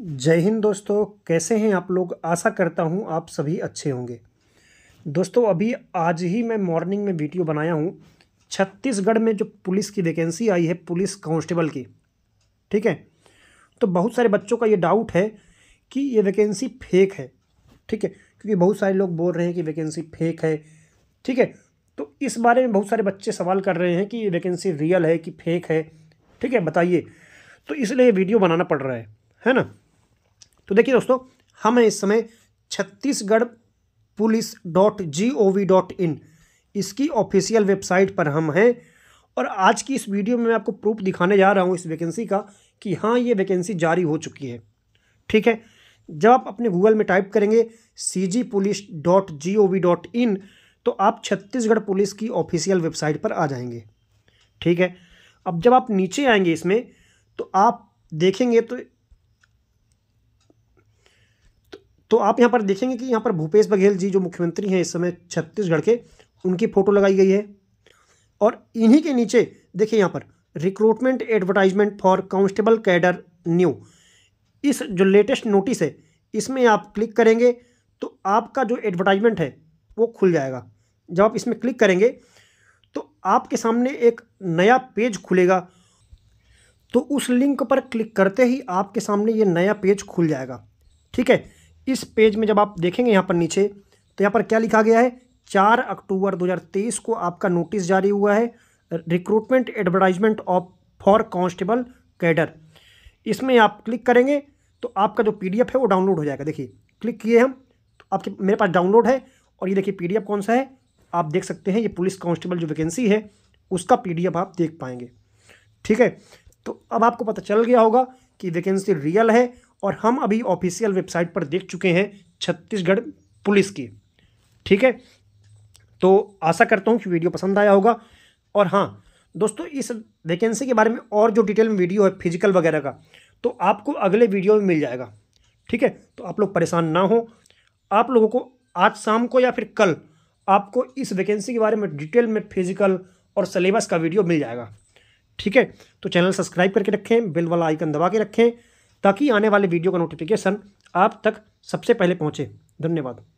जय हिंद दोस्तों कैसे हैं आप लोग आशा करता हूं आप सभी अच्छे होंगे दोस्तों अभी आज ही मैं मॉर्निंग में वीडियो बनाया हूं छत्तीसगढ़ में जो पुलिस की वैकेंसी आई है पुलिस कांस्टेबल की ठीक है तो बहुत सारे बच्चों का ये डाउट है कि ये वैकेंसी फेक है ठीक है क्योंकि बहुत सारे लोग बोल रहे हैं कि वैकेंसी फेक है ठीक है तो इस बारे में बहुत सारे बच्चे सवाल कर रहे हैं कि ये वैकेंसी रियल है कि फेक है ठीक है बताइए तो इसलिए वीडियो बनाना पड़ रहा है है ना तो देखिए दोस्तों हम हैं इस समय Chhattisgarh police dot G O V dot in इसकी ऑफिशियल वेबसाइट पर हम हैं और आज की इस वीडियो में मैं आपको प्रूफ दिखाने जा रहा हूँ इस वैकेंसी का कि हाँ ये वैकेंसी जारी हो चुकी है ठीक है जब आप अपने गूगल में टाइप करेंगे C G police dot G O V dot in तो आप छत्तीसगढ़ पुलिस की ऑफिशियल वेबसाइट पर आ जाएंगे ठीक है अब जब आप नीचे आएंगे इसमें तो आप देखेंगे तो तो आप यहाँ पर देखेंगे कि यहाँ पर भूपेश बघेल जी जो मुख्यमंत्री हैं इस समय छत्तीसगढ़ के उनकी फ़ोटो लगाई गई है और इन्हीं के नीचे देखिए यहाँ पर recruitment advertisement for constable cadre new इस जो लेटेस्ट नोटिस है इसमें आप क्लिक करेंगे तो आपका जो एडवर्टाइजमेंट है वो खुल जाएगा जब आप इसमें क्लिक करेंगे तो आपके सामने एक नया पेज खुलेगा तो उस लिंक पर क्लिक करते ही आपके सामने ये नया पेज खुल जाएगा ठीक है इस पेज में जब आप देखेंगे यहाँ पर नीचे तो यहाँ पर क्या लिखा गया है चार अक्टूबर 2023 को आपका नोटिस जारी हुआ है recruitment advertisement of for constable cadre इसमें आप क्लिक करेंगे तो आपका जो पीडीएफ है वो डाउनलोड हो जाएगा देखिए क्लिक किए हम तो आपके मेरे पास डाउनलोड है और ये देखिए पीडीएफ कौन सा है आप देख सकते हैं ये पुलिस कांस्टेबल जो वैकेंसी है उसका पी आप देख पाएंगे ठीक है तो अब आपको पता चल गया होगा कि वैकेंसी रियल है और हम अभी ऑफिशियल वेबसाइट पर देख चुके हैं छत्तीसगढ़ पुलिस की ठीक है तो आशा करता हूँ कि वीडियो पसंद आया होगा और हाँ दोस्तों इस वैकेंसी के बारे में और जो डिटेल में वीडियो है फिजिकल वगैरह का तो आपको अगले वीडियो में मिल जाएगा ठीक है तो आप लोग परेशान ना हो आप लोगों को आज शाम को या फिर कल आपको इस वैकेंसी के बारे में डिटेल में फिजिकल और सिलेबस का वीडियो मिल जाएगा ठीक है तो चैनल सब्सक्राइब करके रखें बिल वाला आइकन दबा के रखें ताकि आने वाले वीडियो का नोटिफिकेशन आप तक सबसे पहले पहुँचे धन्यवाद